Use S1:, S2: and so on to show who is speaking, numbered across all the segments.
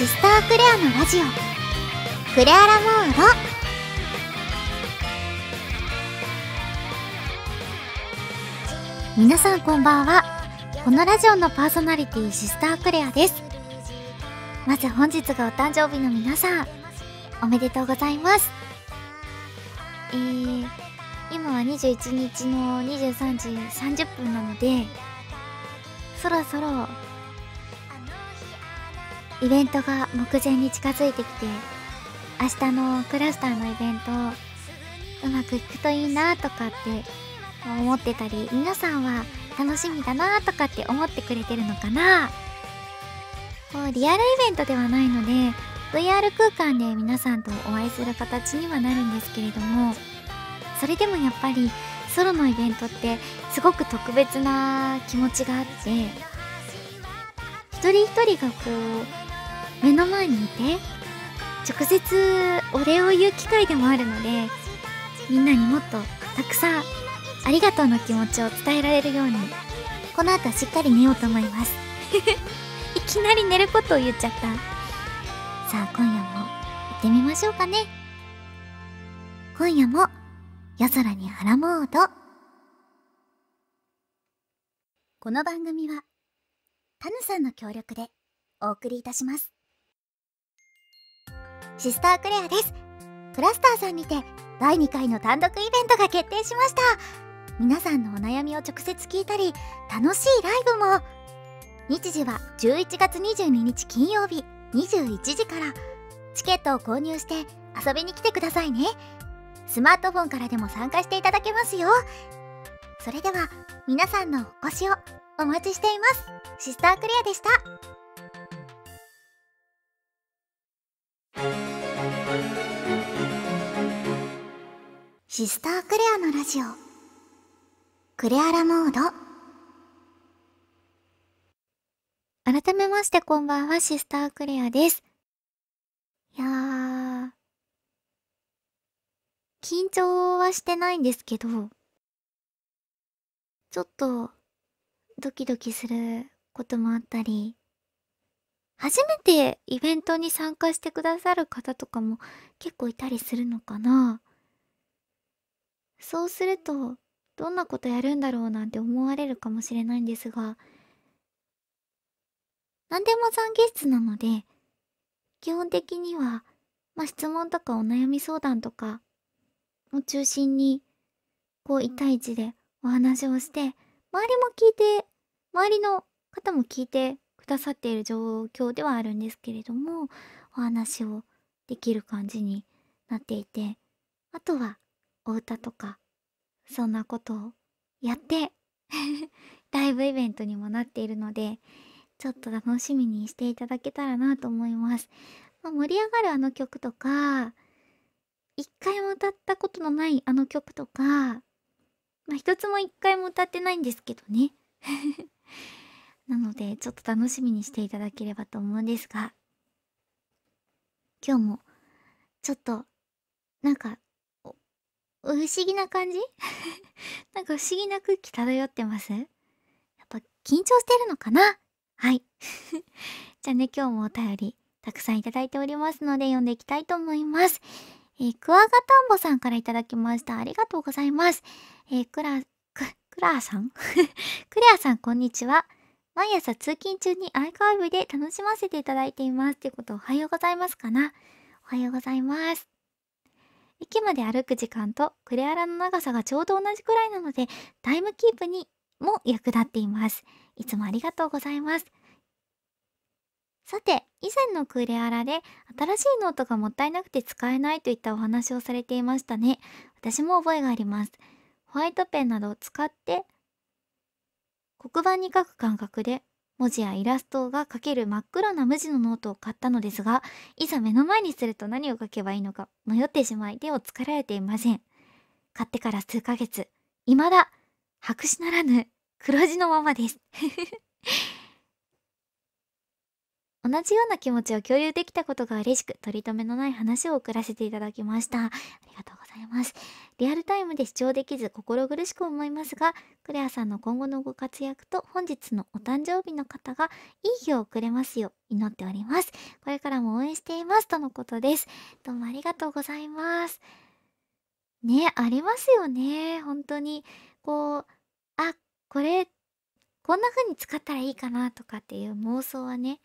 S1: シスタークレアのラジオクレアラモード皆さんこんばんはこのラジオのパーソナリティシスタークレアですまず本日がお誕生日の皆さんおめでとうございますえー、今は21日の23時30分なのでそろそろイベントが目前に近づいてきて明日のクラスターのイベントうまくいくといいなとかって思ってたり皆さんは楽しみだなとかって思ってくれてるのかなこうリアルイベントではないので VR 空間で皆さんとお会いする形にはなるんですけれどもそれでもやっぱりソロのイベントってすごく特別な気持ちがあって一人一人がこう目の前にいて直接お礼を言う機会でもあるのでみんなにもっとたくさんありがとうの気持ちを伝えられるようにこの後しっかり寝ようと思います いきなり寝ることを言っちゃったさあ今夜も行ってみましょうかね今夜も夜空にハラモードこの番組はタヌさんの協力でお送りいたしますシスタークレアですクラスターさんにて第2回の単独イベントが決定しました皆さんのお悩みを直接聞いたり楽しいライブも日時は11月22日金曜日21時からチケットを購入して遊びに来てくださいねスマートフォンからでも参加していただけますよそれでは皆さんのお越しをお待ちしていますシスタークレアでしたシスタークレアのラジオクレアラモード改めましてこんばんはシスタークレアですいやー緊張はしてないんですけどちょっとドキドキすることもあったり初めてイベントに参加してくださる方とかも結構いたりするのかなそうするとどんなことやるんだろうなんて思われるかもしれないんですが何でも懺悔室なので基本的には、まあ、質問とかお悩み相談とかを中心にこう一対一でお話をして周りも聞いて周りの方も聞いてくださっている状況ではあるんですけれどもお話をできる感じになっていてあとはお歌とかそんなことをやって ライブイベントにもなっているのでちょっと楽しみにしていただけたらなと思います、まあ、盛り上がるあの曲とか一回も歌ったことのないあの曲とかまあ一つも一回も歌ってないんですけどね なのでちょっと楽しみにしていただければと思うんですが今日もちょっとなんか不思議な感じ なんか不思議な空気漂ってますやっぱ緊張してるのかなはい じゃあね今日もお便りたくさんいただいておりますので読んでいきたいと思います。えー、クワガタンボさんからいただきました。ありがとうございます。えー、クラ、ク、クラーさんクレアさん こんにちは。毎朝通勤中にアーカイブで楽しませていただいています。っいうことおはようございますかなおはようございます。駅まで歩く時間とクレアラの長さがちょうど同じくらいなのでタイムキープにも役立っていますいつもありがとうございますさて以前のクレアラで新しいノートがもったいなくて使えないといったお話をされていましたね私も覚えがありますホワイトペンなどを使って黒板に書く感覚で文字やイラストが書ける真っ黒な無地のノートを買ったのですがいざ目の前にすると何を書けばいいのか迷ってしまい手をつけられていません買ってから数ヶ月いまだ白紙ならぬ黒字のままです同じような気持ちを共有できたことが嬉しく、取り留めのない話を送らせていただきました。ありがとうございます。リアルタイムで視聴できず心苦しく思いますが、クレアさんの今後のご活躍と本日のお誕生日の方がいい日をくれますよう祈っております。これからも応援していますとのことです。どうもありがとうございます。ね、ありますよね。本当に。こう、あ、これ、こんな風に使ったらいいかなとかっていう妄想はね、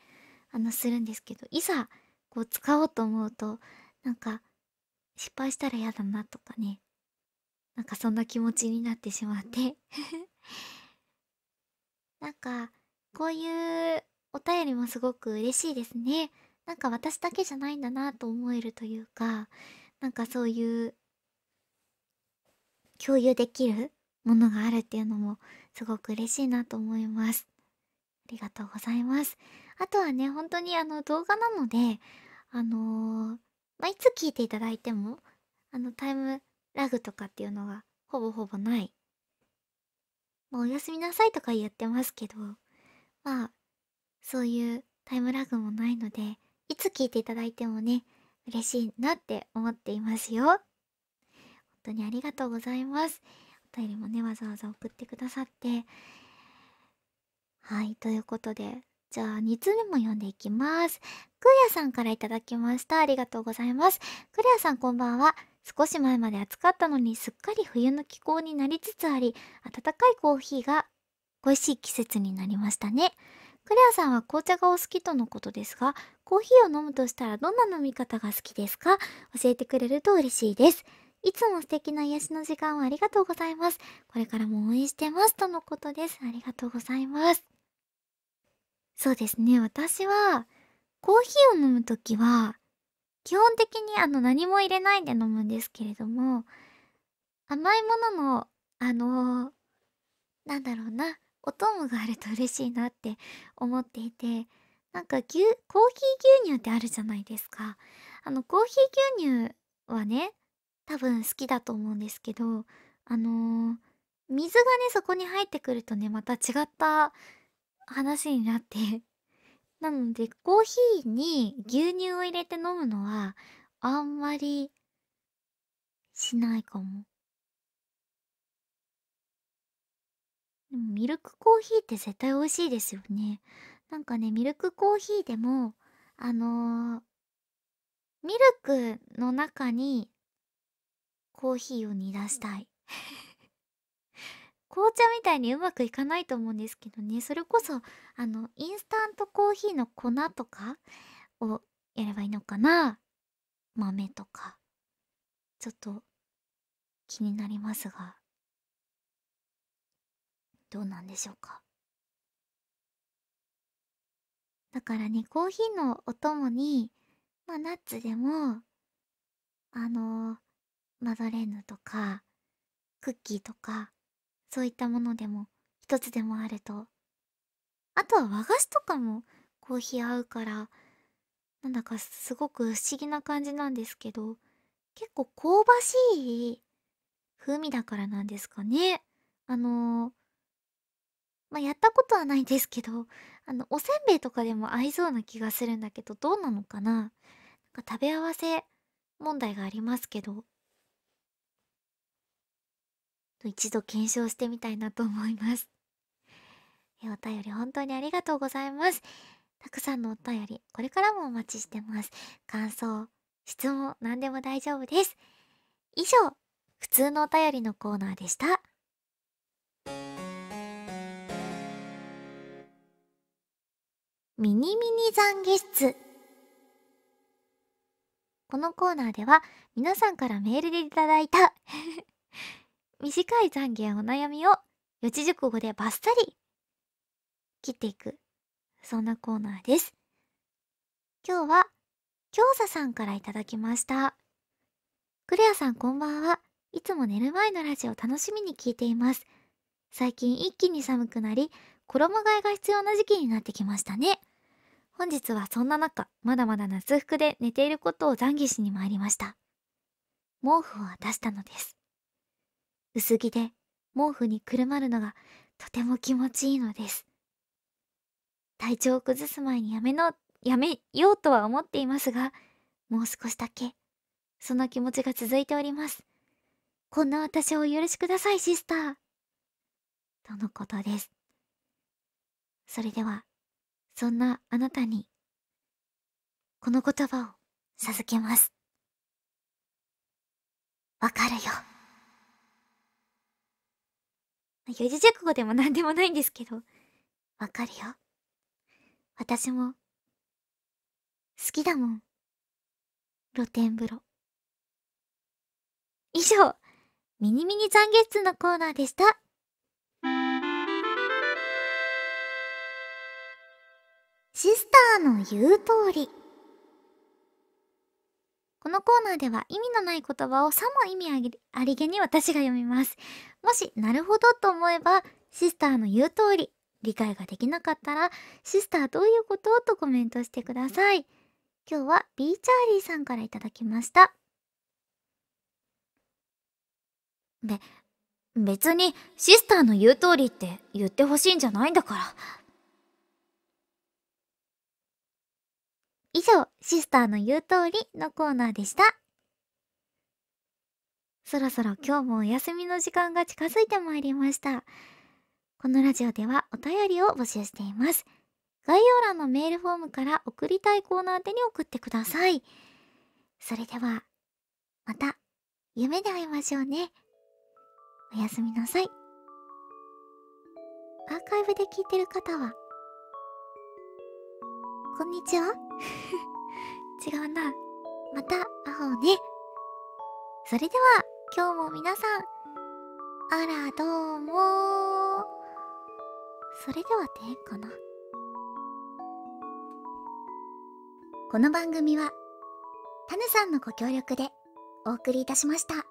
S1: あのするんですけどいざこう使おうと思うとなんか失敗したら嫌だなとかねなんかそんな気持ちになってしまって なんかこういうお便りもすごく嬉しいですねなんか私だけじゃないんだなと思えるというかなんかそういう共有できるものがあるっていうのもすごく嬉しいなと思いますりがとうございます。あとはね、本当にあの動画なので、あのー、まあ、いつ聞いていただいても、あの、タイムラグとかっていうのがほぼほぼない。まあ、おやすみなさいとか言ってますけど、まあ、そういうタイムラグもないので、いつ聞いていただいてもね、嬉しいなって思っていますよ。本当にありがとうございます。お便りもね、わざわざ送ってくださって、はいということでじゃあ2通目も読んでいきますクーヤさんから頂きましたありがとうございますクレアさんこんばんは少し前まで暑かったのにすっかり冬の気候になりつつあり暖かいコーヒーが恋しい季節になりましたねクレアさんは紅茶がお好きとのことですがコーヒーを飲むとしたらどんな飲み方が好きですか教えてくれると嬉しいですいつも素敵な癒しの時間をありがとうございますこれからも応援してますとのことですありがとうございますそうですね。私は、コーヒーを飲むときは、基本的にあの何も入れないで飲むんですけれども、甘いものの、あのー、なんだろうな、お供があると嬉しいなって思っていて、なんか牛、コーヒー牛乳ってあるじゃないですか。あの、コーヒー牛乳はね、多分好きだと思うんですけど、あのー、水がね、そこに入ってくるとね、また違った話になって なのでコーヒーに牛乳を入れて飲むのはあんまりしないかもでもミルクコーヒーって絶対美味しいですよねなんかねミルクコーヒーでもあのー、ミルクの中にコーヒーを煮出したい紅茶みたいにうまくいかないと思うんですけどねそれこそあのインスタントコーヒーの粉とかをやればいいのかな豆とかちょっと気になりますがどうなんでしょうかだからねコーヒーのお供にまあナッツでもあのー、マドレーヌとかクッキーとかそういったものでも一つでもあるとあとは和菓子とかもコーヒー合うからなんだかすごく不思議な感じなんですけど結構香ばしい風味だからなんですかねあのー、まあ、やったことはないんですけどあのおせんべいとかでも合いそうな気がするんだけどどうなのかななんか食べ合わせ問題がありますけど一度検証してみたいなと思います。えお便り本当にありがとうございます。たくさんのお便り、これからもお待ちしてます。感想、質問、何でも大丈夫です。以上、普通のお便りのコーナーでした。ミニミニ懺悔室。このコーナーでは皆さんからメールでいただいた 短い懺悔やお悩みを四字熟語でバッサリ切っていく、そんなコーナーです。今日は、京座さんからいただきました。クレアさんこんばんは。いつも寝る前のラジオ楽しみに聞いています。最近一気に寒くなり、衣替えが必要な時期になってきましたね。本日はそんな中、まだまだ夏服で寝ていることを懺悔しに参りました。毛布を渡したのです。薄着で毛布にくるまるのがとても気持ちいいのです体調を崩す前にやめのやめようとは思っていますがもう少しだけその気持ちが続いておりますこんな私をお許しくださいシスターとのことですそれではそんなあなたにこの言葉を授けますわかるよ。四字熟語でも何でもないんですけど、わかるよ。私も、好きだもん。露天風呂。以上、ミニミニ残月のコーナーでした。シスターの言う通り。このコーナーでは意味のない言葉をさも意味ありげに私が読みます。もし、なるほどと思えば、シスターの言う通り、理解ができなかったら、シスターどういうこととコメントしてください。今日は B チャーリーさんから頂きました。べ、別にシスターの言う通りって言ってほしいんじゃないんだから。上、シスターの言う通りのコーナーでした。そろそろ今日もお休みの時間が近づいてまいりました。このラジオではお便りを募集しています。概要欄のメールフォームから送りたいコーナー宛てに送ってください。それでは、また夢で会いましょうね。おやすみなさい。アーカイブで聞いてる方はこんにちは 違うな。また会おうね。それでは、今日も皆さん、あらどうもそれではでいいかな。この番組は、タヌさんのご協力でお送りいたしました。